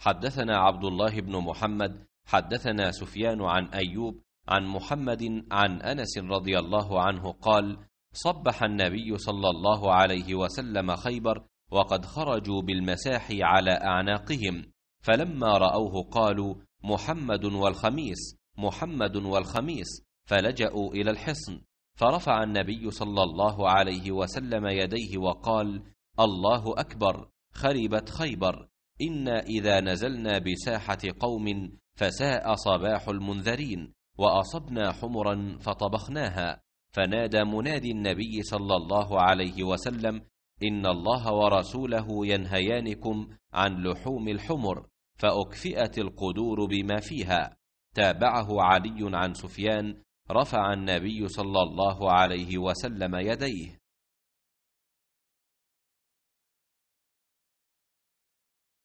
حدثنا عبد الله بن محمد حدثنا سفيان عن أيوب عن محمد عن أنس رضي الله عنه قال صبح النبي صلى الله عليه وسلم خيبر وقد خرجوا بالمساحي على أعناقهم فلما رأوه قالوا محمد والخميس محمد والخميس فلجأوا إلى الحصن فرفع النبي صلى الله عليه وسلم يديه وقال الله أكبر خربت خيبر إنا إذا نزلنا بساحة قوم فساء صباح المنذرين وأصبنا حمرا فطبخناها فنادى منادي النبي صلى الله عليه وسلم إن الله ورسوله ينهيانكم عن لحوم الحمر فأكفئت القدور بما فيها تابعه علي عن سفيان رفع النبي صلى الله عليه وسلم يديه